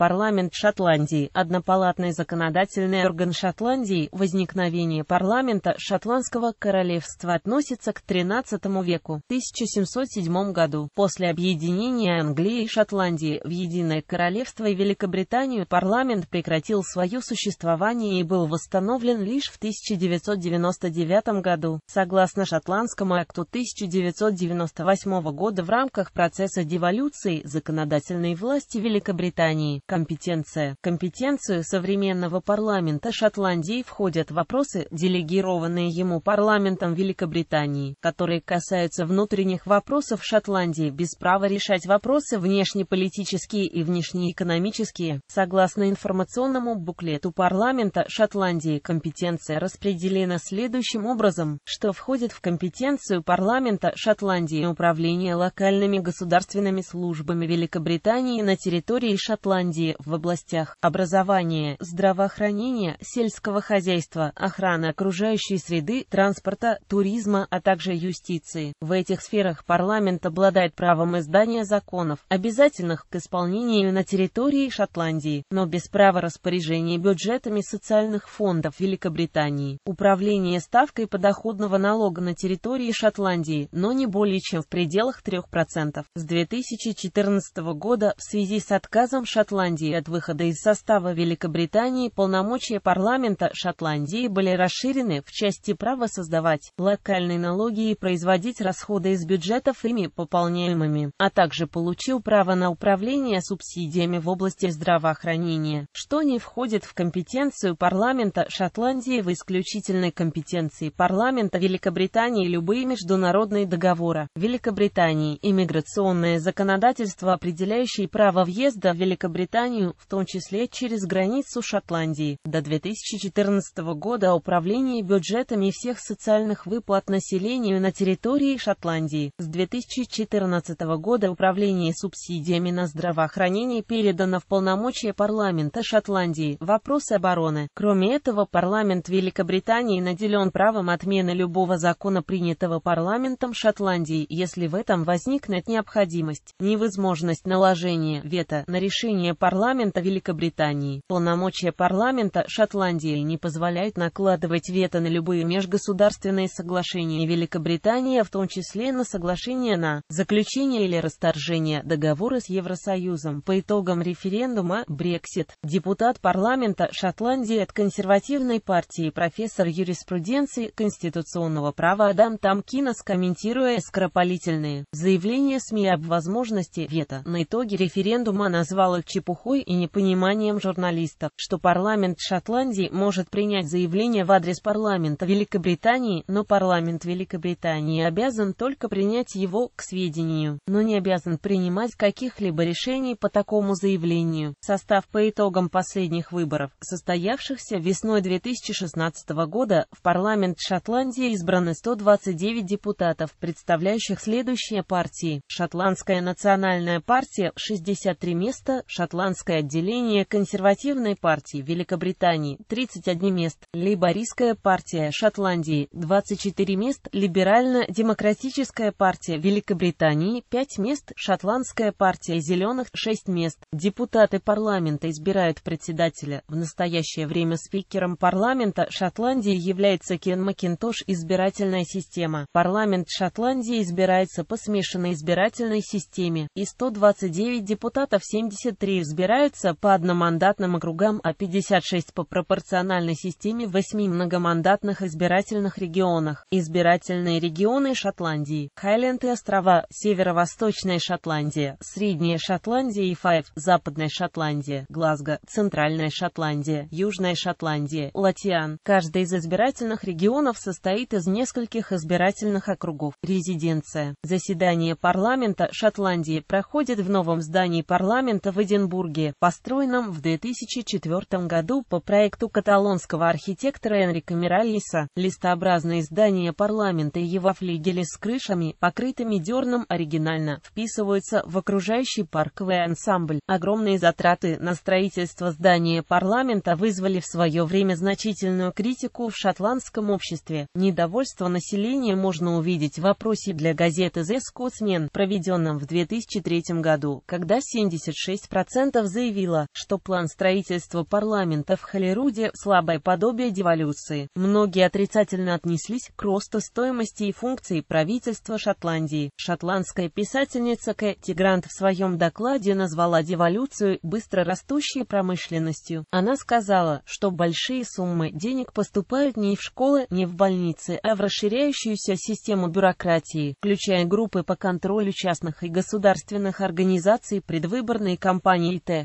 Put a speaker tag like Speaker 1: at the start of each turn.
Speaker 1: Парламент Шотландии – однопалатный законодательный орган Шотландии, возникновение парламента Шотландского королевства относится к XIII веку, 1707 году. После объединения Англии и Шотландии в Единое Королевство и Великобританию парламент прекратил свое существование и был восстановлен лишь в 1999 году. Согласно Шотландскому акту 1998 года в рамках процесса деволюции законодательной власти Великобритании, Компетенция. Компетенцию современного парламента Шотландии входят вопросы, делегированные ему парламентом Великобритании, которые касаются внутренних вопросов Шотландии без права решать вопросы внешнеполитические и внешнеэкономические. Согласно информационному буклету парламента Шотландии компетенция распределена следующим образом, что входит в компетенцию парламента Шотландии управление локальными государственными службами Великобритании на территории Шотландии стипендии в областях образования, здравоохранения, сельского хозяйства, охраны окружающей среды, транспорта, туризма, а также юстиции. В этих сферах парламент обладает правом издания законов, обязательных к исполнению на территории Шотландии, но без права распоряжения бюджетами социальных фондов Великобритании. Управление ставкой подоходного налога на территории Шотландии, но не более чем в пределах 3%. С 2014 года в связи с отказом Шотландии Шотландии от выхода из состава Великобритании полномочия парламента Шотландии были расширены в части права создавать локальные налоги и производить расходы из бюджетов ими пополняемыми, а также получил право на управление субсидиями в области здравоохранения, что не входит в компетенцию парламента Шотландии в исключительной компетенции парламента Великобритании любые международные договоры Великобритании, иммиграционное законодательство, определяющее право въезда в Великобританию Британию, в том числе через границу Шотландии. До 2014 года управление бюджетами всех социальных выплат населению на территории Шотландии. С 2014 года управление субсидиями на здравоохранение передано в полномочия парламента Шотландии. Вопросы обороны. Кроме этого, парламент Великобритании наделен правом отмены любого закона, принятого парламентом Шотландии, если в этом возникнет необходимость, невозможность наложения вето на решение парламента Великобритании. Полномочия парламента Шотландии не позволяют накладывать вето на любые межгосударственные соглашения Великобритании, в том числе на соглашение на заключение или расторжение договора с Евросоюзом. По итогам референдума Brexit. Депутат парламента Шотландии от консервативной партии профессор юриспруденции конституционного права Адам Тамкинос, комментируя скоропалительные заявления СМИ об возможности вето на итоги референдума назвал их чепухой и непониманием журналистов, что парламент Шотландии может принять заявление в адрес парламента Великобритании, но парламент Великобритании обязан только принять его к сведению, но не обязан принимать каких-либо решений по такому заявлению. Состав по итогам последних выборов, состоявшихся весной 2016 года, в парламент Шотландии избраны 129 депутатов, представляющих следующие партии. Шотландская национальная партия – 63 места, Шотландская ирландское отделение консервативной партии Великобритании 31 мест, лейбористская партия Шотландии 24 мест, либерально-демократическая партия Великобритании 5 мест, шотландская партия зеленых 6 мест. Депутаты парламента избирают председателя. В настоящее время спикером парламента Шотландии является Кен Макинтош избирательная система. Парламент Шотландии избирается по смешанной избирательной системе и 129 депутатов 73 из избираются по одномандатным округам, а 56 по пропорциональной системе в 8 многомандатных избирательных регионах. Избирательные регионы Шотландии, Хайленд и острова, Северо-Восточная Шотландия, Средняя Шотландия и Файв, Западная Шотландия, Глазго, Центральная Шотландия, Южная Шотландия, Латиан. Каждый из избирательных регионов состоит из нескольких избирательных округов. Резиденция. Заседание парламента Шотландии проходит в новом здании парламента в Эдинбурге. Петербурге, построенном в 2004 году по проекту каталонского архитектора Энрика Миралиса, листообразные здания парламента и его флигели с крышами, покрытыми дерном оригинально, вписываются в окружающий парковый ансамбль. Огромные затраты на строительство здания парламента вызвали в свое время значительную критику в шотландском обществе. Недовольство населения можно увидеть в опросе для газеты The Scotsman, проведенном в 2003 году, когда 76% Сантов заявила, что план строительства парламента в Холлеруде – слабое подобие деволюции. Многие отрицательно отнеслись к росту стоимости и функций правительства Шотландии. Шотландская писательница Кэ Тигрант в своем докладе назвала деволюцию быстро растущей промышленностью. Она сказала, что большие суммы денег поступают не в школы, не в больницы, а в расширяющуюся систему бюрократии, включая группы по контролю частных и государственных организаций предвыборной кампании Είτε